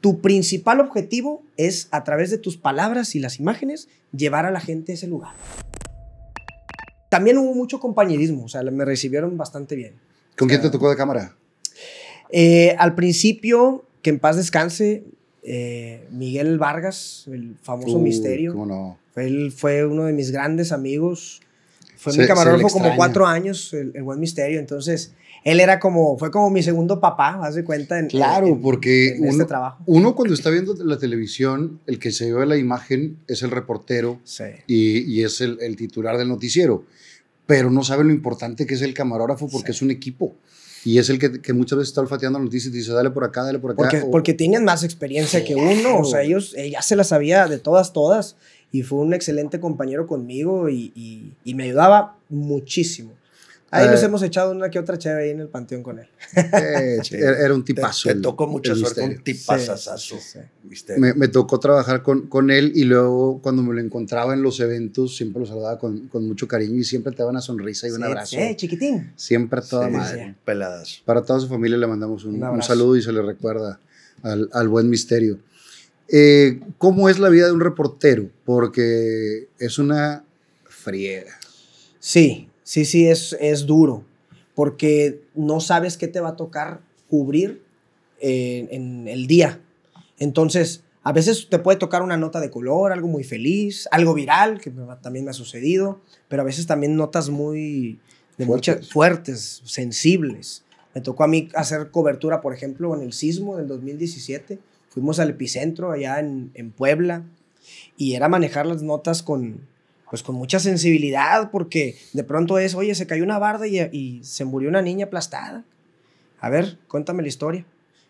Tu principal objetivo es, a través de tus palabras y las imágenes, llevar a la gente a ese lugar. También hubo mucho compañerismo, o sea, me recibieron bastante bien. ¿Con quién te tocó de cámara? Eh, al principio, que en paz descanse, eh, Miguel Vargas, el famoso uh, Misterio. Él fue uno de mis grandes amigos. Fue mi camarógrafo como cuatro años, el, buen misterio. Entonces, él era como, fue como mi segundo papá, haz de cuenta. En, claro, porque este uno, trabajo. uno cuando está viendo la televisión, el que se ve la imagen es el reportero y, y, es el, titular del noticiero. Pero no sabe lo importante que es el camarógrafo porque es un equipo. Y es el que, que, muchas veces está olfateando noticias y dice, dale por acá, dale por acá. Porque, porque tienen más experiencia que uno. O sea, ellos, eh, ya se la sabía de todas, todas y fue un excelente compañero conmigo y, y, me ayudaba muchísimo. Ahí eh, nos hemos echado una que otra chévere ahí en el panteón con él. Eh, era un tipazo. Te, tocó mucha suerte, un tipazazazo. me, tocó trabajar con, con él y luego cuando me lo encontraba en los eventos siempre lo saludaba con, con mucho cariño y siempre te daba una sonrisa y un abrazo. Sí, chiquitín. Siempre a toda madre. Peladas. Para toda su familia le mandamos un, un saludo y se le recuerda al, al buen misterio. Eh, ¿Cómo es la vida de un reportero? Porque es una friega. Sí, sí, sí, es, es duro, porque no sabes qué te va a tocar cubrir en el día. Entonces, a veces te puede tocar una nota de color, algo muy feliz, algo viral, que también me ha sucedido, pero a veces también notas muy fuertes. fuertes, sensibles. Me tocó a mí hacer cobertura, por ejemplo, en el sismo del 2017 Fuimos al epicentro allá en, Puebla y era manejar las notas con, pues con mucha sensibilidad, porque de pronto es, oye, se cayó una barda y, se murió una niña aplastada. A ver, cuéntame la historia.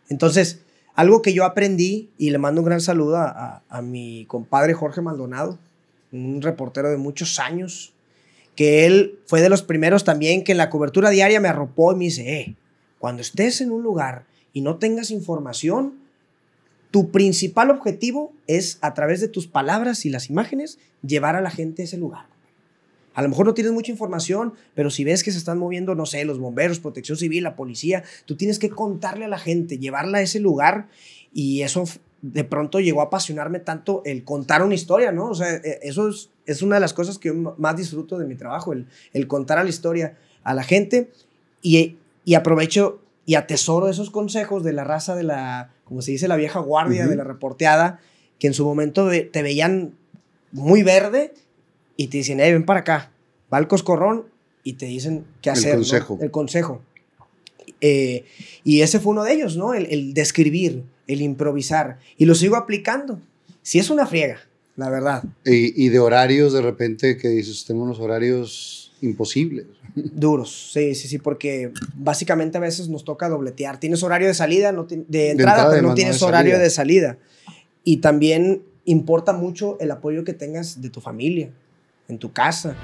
Entonces, algo que yo aprendí, y le mando un gran saludo a, mi compadre Jorge Maldonado, un reportero de muchos años, que él fue de los primeros también que en la cobertura diaria me arropó y me dice, eh, cuando estés en un lugar y no tengas información, tu principal objetivo es, a través de tus palabras y las imágenes, llevar a la gente a ese lugar. A lo mejor no tienes mucha información, pero si ves que se están moviendo, no sé, los bomberos, protección civil, la policía, tú tienes que contarle a la gente, llevarla a ese lugar y eso de pronto llegó a apasionarme tanto el contar una historia, ¿no? O sea, e, eso es, una de las cosas que más disfruto de mi trabajo, el, contar a la historia a la gente y aprovecho y atesoro esos consejos de la raza de la, como se dice, la vieja guardia, de la reporteada, que en su momento te veían muy verde y te dicen, hey, ven para acá, va al coscorrón y te dicen qué hacer. El consejo. El consejo. Eh, y ese fue uno de ellos, ¿no? El, describir, el improvisar. Y lo sigo aplicando. Si es una friega, la verdad. Y, y de horarios, de repente, que dices, tengo unos horarios imposibles. Duros, sí, sí, sí, porque básicamente a veces nos toca dobletear. Tienes horario de salida, no de, entrada, pero no tienes horario de salida. Y también importa mucho el apoyo que tengas de tu familia, en tu casa.